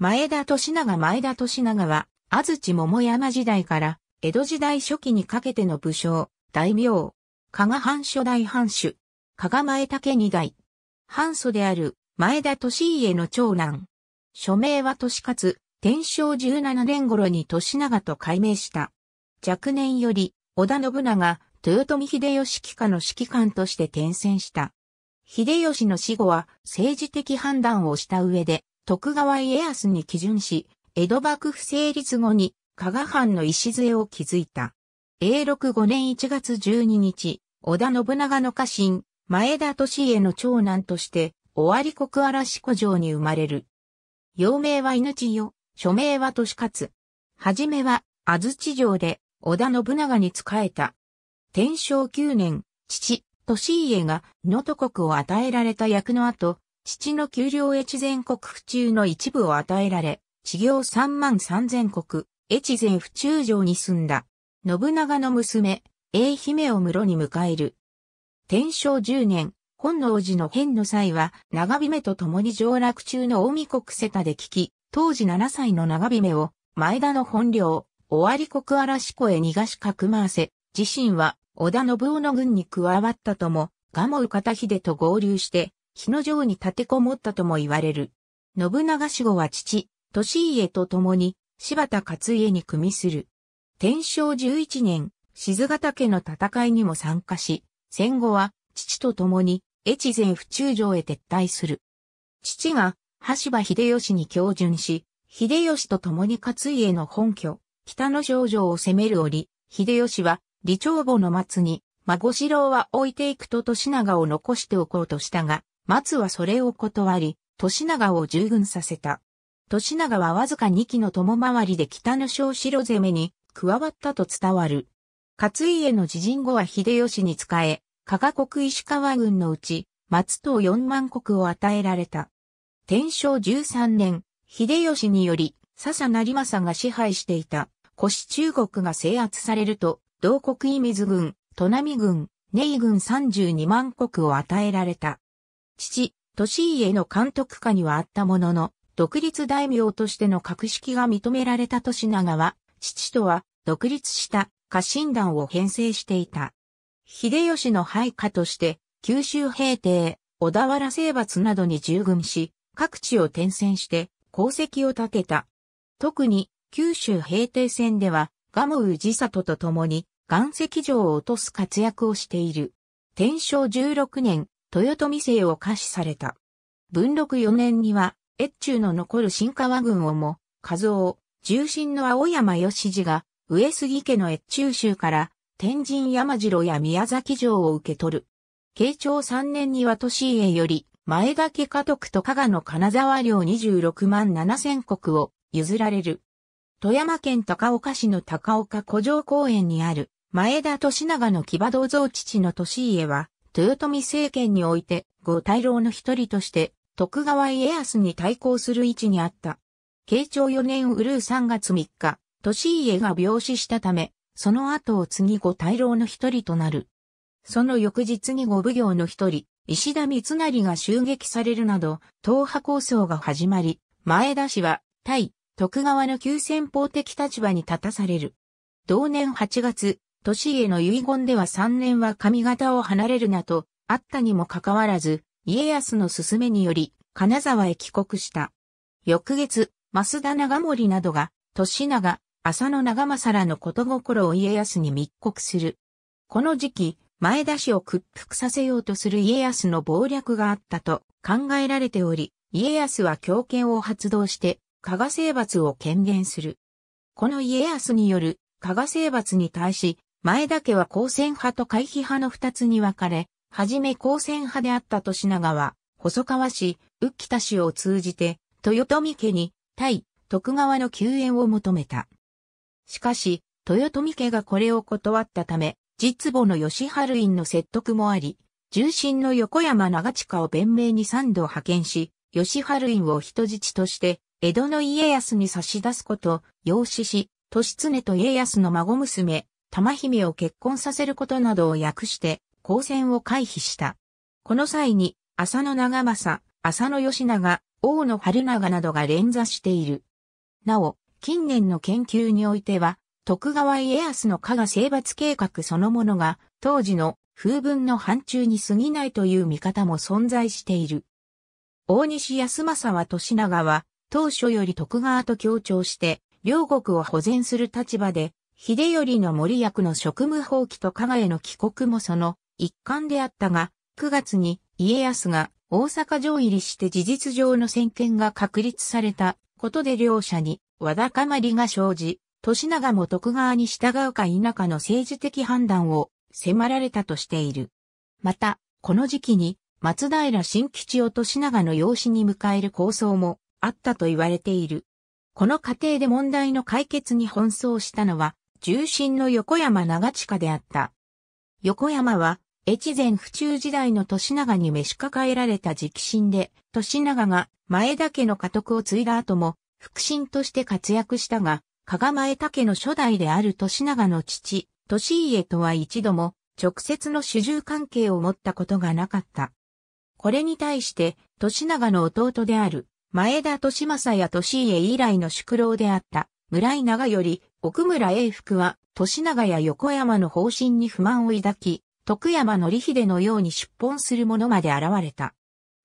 前田利長前田利長は、安土桃山時代から、江戸時代初期にかけての武将、大名、加賀藩初代藩主、加賀前竹二代。藩祖である、前田利家の長男。署名は利勝、天正17年頃に利長と改名した。若年より、織田信長、豊臣秀吉家の指揮官として転戦した。秀吉の死後は政治的判断をした上で、徳川家康に基準し、江戸幕府成立後に加賀藩の礎を築いた。永禄5年1月12日、織田信長の家臣、前田利家の長男として、尾張国嵐古城に生まれる。幼名は犬千代、署名は利勝。はじめは、安土城で、織田信長に仕えた。天正9年、父、利家が、能登国を与えられた役の後、父の給料越前国府中の一部を与えられ、治業3万3000国、越前府中城に住んだ。信長の娘、英姫を室に迎える。天正10年、本能寺の変の際は、長姫と共に上洛中の大見国瀬田で聞き、当時7歳の長姫を、前田の本領、尾張国嵐湖へ逃がしかくまわせ、自身は、織田信夫の軍に加わったとも、蒲生片秀と合流して、日野城に立てこもったとも言われる。信長死後は父、利家と共に、柴田勝家に組みする。天正11年、静ヶ岳の戦いにも参加し、戦後は、父と共に、越前府中城へ撤退する。父が、橋場秀吉に教順し、秀吉と共に勝家の本拠、北の少女を攻める折、秀吉は、李長母の末に、孫四郎は置いていくと年長を残しておこうとしたが、松はそれを断り、年長を従軍させた。年長はわずか2期の共回りで北の小城攻めに加わったと伝わる。勝家の自陣後は秀吉に仕え、加賀国石川軍のうち、松東4万国を与えられた。天正13年、秀吉により、笹成政が支配していた、腰中国が制圧されると、同国伊水軍、砺波軍、根井軍32万国を与えられた。父、利家の監督下にはあったものの、独立大名としての格式が認められた利長は、父とは独立した家臣団を編成していた。秀吉の配下として、九州平定、小田原征伐などに従軍し、各地を転戦して功績を立てた。特に九州平定戦では、ガムウジサトと共に岩石城を落とす活躍をしている。天正16年、豊臣姓を可視された。文禄4年には、越中の残る新川軍をも、和夫、重臣の青山義次が、上杉家の越中州から、天神山城や宮崎城を受け取る。慶長3年には利家より、前田家家督と加賀の金沢領26万7千国を譲られる。富山県高岡市の高岡古城公園にある、前田利長の騎馬銅像父の利家は、豊臣政権において、五大老の一人として、徳川家康に対抗する位置にあった。慶長4年うるう3月3日、年家が病死したため、その後を次五大老の一人となる。その翌日に五奉行の一人、石田三成が襲撃されるなど、党派構想が始まり、前田氏は、対、徳川の急先法的立場に立たされる。同年8月、年への遺言では3年は上方を離れるなと、あったにもかかわらず、家康の勧めにより、金沢へ帰国した。翌月、増田長森などが、年長、浅野長政らのこと心を家康に密告する。この時期、前田氏を屈服させようとする家康の謀略があったと考えられており、家康は強権を発動して、加賀征伐を権限する。この家康による加賀征伐に対し、前田家は光線派と回避派の二つに分かれ、はじめ光線派であった市長は、細川氏、浮田氏を通じて、豊臣家に、対、徳川の救援を求めた。しかし、豊臣家がこれを断ったため、実母の吉春院の説得もあり、重臣の横山長近を弁明に三度派遣し、吉春院を人質として、江戸の家康に差し出すこと、養子し、利常と家康の孫娘、玉姫を結婚させることなどを訳して、交戦を回避した。この際に、浅野長政、浅野義長、大野春長などが連座している。なお、近年の研究においては、徳川家康の加賀征伐計画そのものが、当時の風文の範疇に過ぎないという見方も存在している。大西康政は年長は、当初より徳川と協調して、両国を保全する立場で、秀頼の森役の職務放棄と加賀への帰国もその一環であったが、9月に家康が大阪城入りして事実上の先見が確立されたことで両者にわだかまりが生じ、年長も徳川に従うか否かの政治的判断を迫られたとしている。また、この時期に松平新吉を年長の養子に迎える構想もあったと言われている。この過程で問題の解決に奔走したのは重心の横山長近であった。横山は、越前府中時代の年長に召し抱えられた直臣で、年長が前田家の家督を継いだ後も、副心として活躍したが、加賀前田家の初代である年長の父、利家とは一度も直接の主従関係を持ったことがなかった。これに対して、年長の弟である前田利政や利家以来の宿老であった村井長より奥村英福は、年長や横山の方針に不満を抱き、徳山則秀のように出奔する者まで現れた。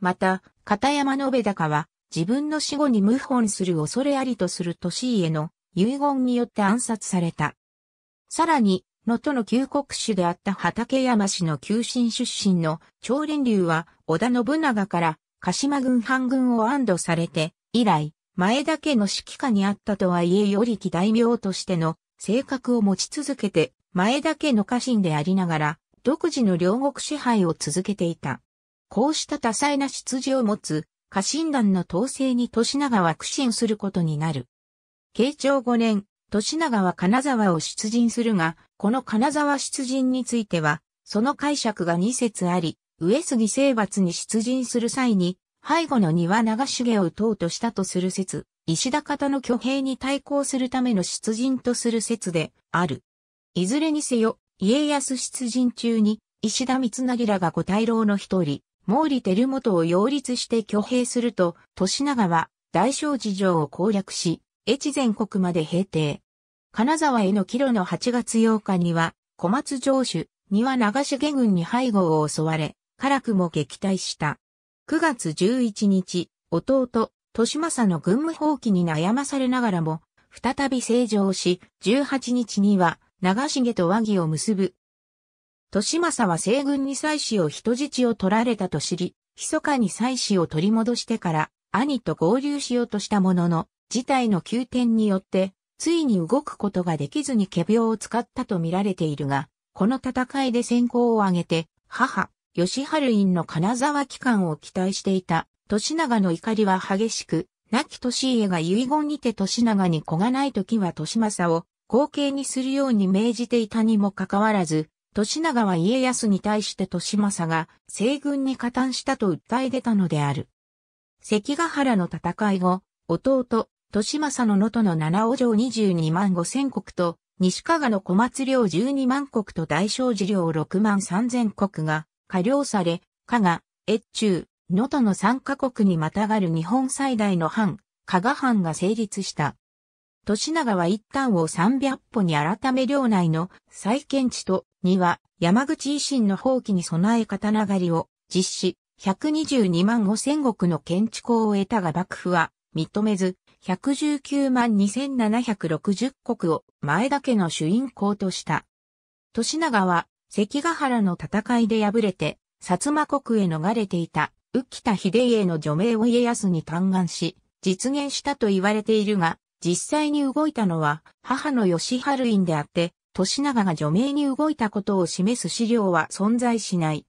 また、片山延高は、自分の死後に謀反する恐れありとする年家の遺言によって暗殺された。さらに、野登の旧国主であった畠山氏の旧臣出身の長林流は、織田信長から鹿島軍半軍を安堵されて、以来、前田家の指揮下にあったとはいえより木大名としての性格を持ち続けて、前田家の家臣でありながら、独自の両国支配を続けていた。こうした多彩な出自を持つ、家臣団の統制に年長は苦心することになる。慶長5年、年長は金沢を出陣するが、この金沢出陣については、その解釈が2節あり、上杉征伐に出陣する際に、背後の庭長重を討とうとしたとする説、石田方の挙兵に対抗するための出陣とする説である。いずれにせよ、家康出陣中に、石田三成らが五大老の一人、毛利輝元を擁立して挙兵すると、年長は大正寺城を攻略し、越前国まで平定。金沢への帰路の8月8日には、小松城主、庭長重軍に背後を襲われ、辛くも撃退した。9月11日、弟、豊正の軍務放棄に悩まされながらも、再び成長し、18日には、長重と和議を結ぶ。豊正は西軍に妻子を人質を取られたと知り、密かに妻子を取り戻してから、兄と合流しようとしたものの、事態の急転によって、ついに動くことができずに仮病を使ったと見られているが、この戦いで先行を挙げて、母、吉春院の金沢機関を期待していた、年長の怒りは激しく、亡き年家が遺言にて年長に子がない時は年政を後継にするように命じていたにもかかわらず、年長は家康に対して年政が西軍に加担したと訴え出たのである。関ヶ原の戦い後、弟、年政の能登の七尾城22万5千国と、西加賀の小松領12万国と大正寺領6万3千国が、加領され、加賀、越中、能登の3カ国にまたがる日本最大の藩、加賀藩が成立した。年長は一旦を300歩に改め領内の再建地とには山口維新の放棄に備え刀狩りを実施122万5千石の建築を得たが幕府は認めず119万2760石を前田家の主因校とした。年長は関ヶ原の戦いで敗れて、薩摩国へ逃れていた、浮田秀家の除名を家康に嘆願し、実現したと言われているが、実際に動いたのは、母の吉春院であって、年長が除名に動いたことを示す資料は存在しない。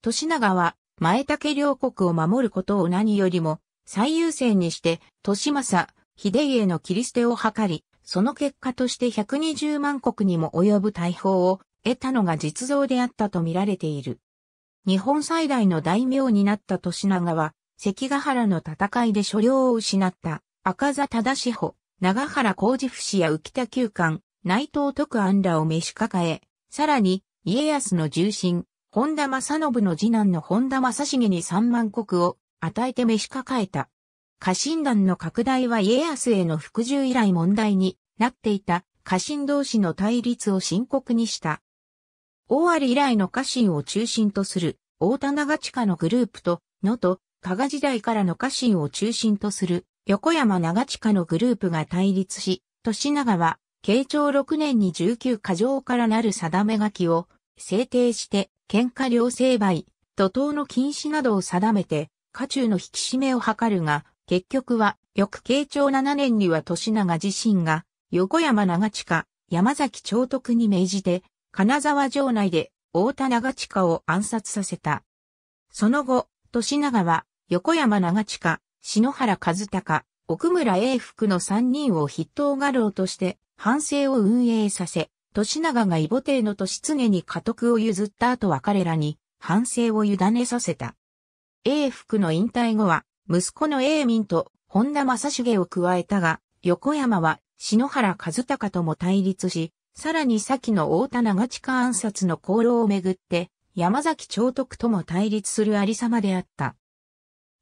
年長は、前竹両国を守ることを何よりも、最優先にして、年政、秀家の切り捨てを図り、その結果として120万国にも及ぶ大砲を得たのが実像であったと見られている。日本最大の大名になった利長は、関ヶ原の戦いで所領を失った赤座忠志保、長原治不死や浮田旧館、内藤徳安らを召し抱え、さらに家康の重臣、本田正信の次男の本田正重に三万国を与えて召し抱えた。家臣団の拡大は家康への服従以来問題になっていた家臣同士の対立を深刻にした。大有以来の家臣を中心とする、大田長地下のグループと、能と、加賀時代からの家臣を中心とする、横山長地下のグループが対立し、年長は、慶長6年に19箇条からなる定め書きを制定して、喧嘩両成敗、怒涛の禁止などを定めて、家中の引き締めを図るが、結局は、翌慶長7年には年長自身が、横山長近、山崎長徳に命じて、金沢城内で大田長近を暗殺させた。その後、年長は横山長近、篠原和孝、奥村英福の三人を筆頭画廊として反省を運営させ、年長が異母帝の年常に家督を譲った後は彼らに反省を委ねさせた。英福の引退後は、息子の英民と本田正重を加えたが、横山は篠原和孝とも対立し、さらに先の大田長近暗殺の功労をめぐって、山崎長徳とも対立するありさまであった。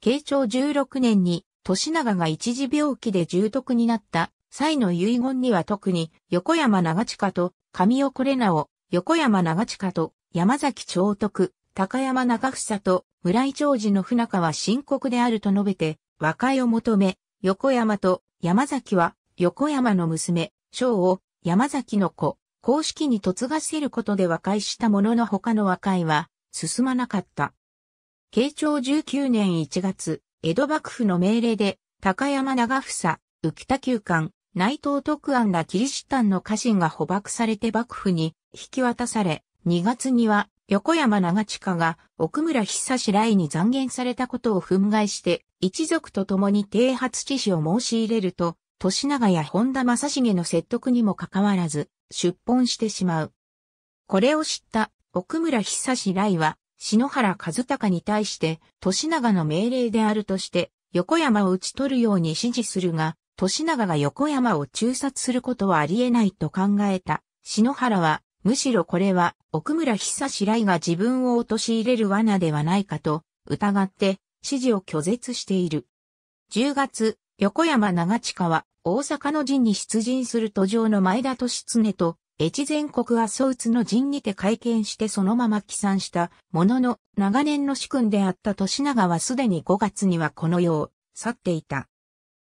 慶長16年に、年長が一時病気で重篤になった際の遺言には特に、横山長近と上尾これなを、横山長近と山崎長徳、高山長房と村井長治の不仲は深刻であると述べて、和解を求め、横山と山崎は横山の娘、章を山崎の子、公式に嫁がせることで和解したものの他の和解は進まなかった。慶長19年1月、江戸幕府の命令で、高山長房、浮田旧館、内藤徳安らキリシタンの家臣が捕獲されて幕府に引き渡され、2月には横山長近が奥村久志来に残言されたことを憤慨して、一族と共に帝発致死を申し入れると、年長や本田正成の説得にもかかわらず、出奔してしまう。これを知った奥村久志来は、篠原和隆に対して、年長の命令であるとして、横山を討ち取るように指示するが、年長が横山を中殺することはあり得ないと考えた。篠原は、むしろこれは奥村久志来が自分を陥れる罠ではないかと疑って指示を拒絶している。10月、横山長近は大阪の陣に出陣する途上の前田利常と、越前国阿蘇津の陣にて会見してそのまま帰参したものの、長年の主君であった利長はすでに5月にはこの世を去っていた。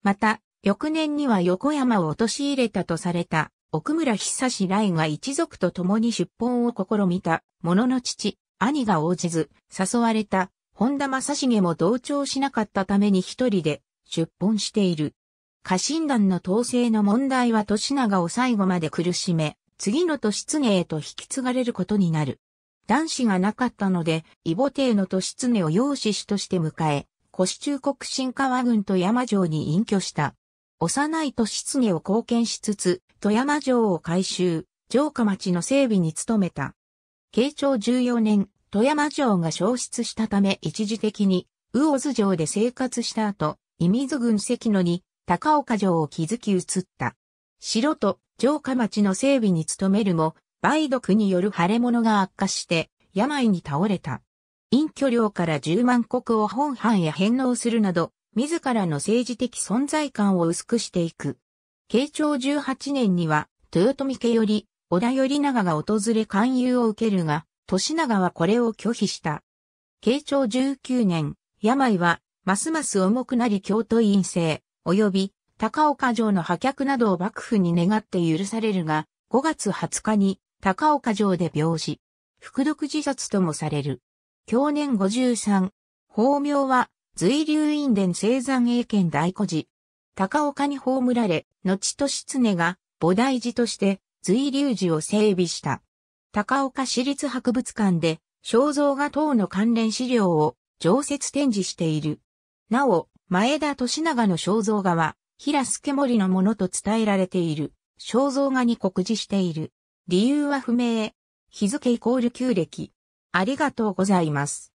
また、翌年には横山を陥れたとされた奥村久志来が一族と共に出奔を試みた、ものの父、兄が応じず、誘われた、本田正成も同調しなかったために一人で出奔している。家臣団の統制の問題は年長を最後まで苦しめ、次の年常へと引き継がれることになる。男子がなかったので、異母帝の年常を養子師として迎え、古市中国新川軍と山城に隠居した。幼い年常を貢献しつつ、富山城を改修、城下町の整備に努めた。慶長14年、富山城が消失したため一時的に、魚津城で生活した後、伊水郡関野に高岡城を築き移った。城と城下町の整備に努めるも、梅毒による腫れ物が悪化して、病に倒れた。隠居領から十万国を本藩へ返納するなど、自らの政治的存在感を薄くしていく。慶長十八年には、豊臣家より、織田頼長が訪れ勧誘を受けるが、利長はこれを拒否した。慶長十九年、病は、ますます重くなり京都院政、及び高岡城の破却などを幕府に願って許されるが、5月20日に高岡城で病死。服毒自殺ともされる。享年53。法名は、随流院伝生山英県大古寺。高岡に葬られ、後とし常が菩提寺として随流寺を整備した。高岡市立博物館で肖像画等の関連資料を常設展示している。なお、前田利長の肖像画は、平助森のものと伝えられている。肖像画に告示している。理由は不明。日付イコール旧暦。ありがとうございます。